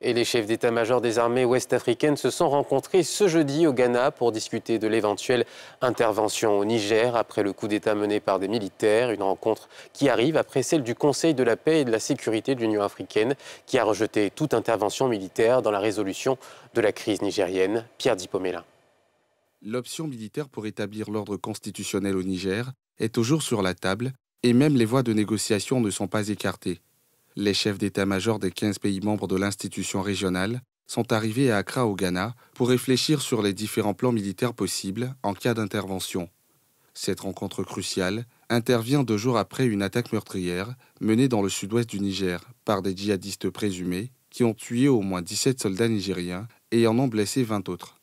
Et les chefs d'état-major des armées ouest-africaines se sont rencontrés ce jeudi au Ghana pour discuter de l'éventuelle intervention au Niger après le coup d'état mené par des militaires, une rencontre qui arrive après celle du Conseil de la paix et de la sécurité de l'Union africaine qui a rejeté toute intervention militaire dans la résolution de la crise nigérienne. Pierre Dipomela. L'option militaire pour établir l'ordre constitutionnel au Niger est toujours sur la table et même les voies de négociation ne sont pas écartées. Les chefs d'état-major des 15 pays membres de l'institution régionale sont arrivés à Accra au Ghana pour réfléchir sur les différents plans militaires possibles en cas d'intervention. Cette rencontre cruciale intervient deux jours après une attaque meurtrière menée dans le sud-ouest du Niger par des djihadistes présumés qui ont tué au moins 17 soldats nigériens et en ont blessé 20 autres.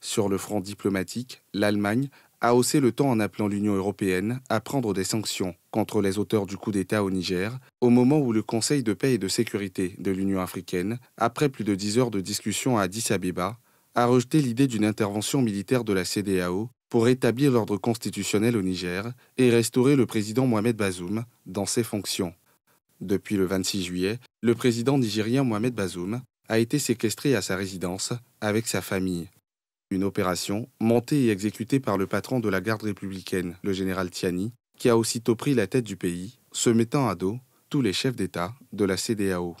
Sur le front diplomatique, l'Allemagne a haussé le ton en appelant l'Union européenne à prendre des sanctions contre les auteurs du coup d'État au Niger, au moment où le Conseil de paix et de sécurité de l'Union africaine, après plus de dix heures de discussion à Addis Abeba, a rejeté l'idée d'une intervention militaire de la CDAO pour rétablir l'ordre constitutionnel au Niger et restaurer le président Mohamed Bazoum dans ses fonctions. Depuis le 26 juillet, le président nigérien Mohamed Bazoum a été séquestré à sa résidence avec sa famille. Une opération montée et exécutée par le patron de la garde républicaine, le général Tiani, qui a aussitôt pris la tête du pays, se mettant à dos tous les chefs d'État de la CDAO.